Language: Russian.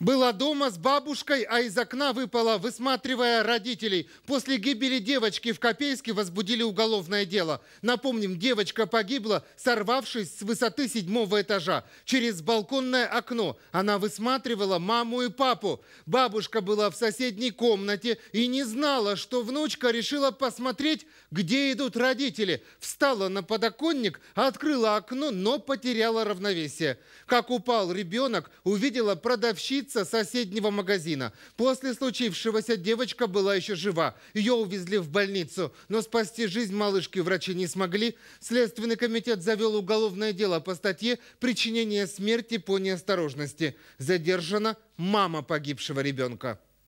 была дома с бабушкой, а из окна выпала, высматривая родителей. После гибели девочки в Копейске возбудили уголовное дело. Напомним, девочка погибла, сорвавшись с высоты седьмого этажа. Через балконное окно она высматривала маму и папу. Бабушка была в соседней комнате и не знала, что внучка решила посмотреть, где идут родители. Встала на подоконник, открыла окно, но потеряла равновесие. Как упал ребенок, увидела продавщицу продавщица соседнего магазина. После случившегося девочка была еще жива. Ее увезли в больницу, но спасти жизнь малышки врачи не смогли. Следственный комитет завел уголовное дело по статье «Причинение смерти по неосторожности». Задержана мама погибшего ребенка.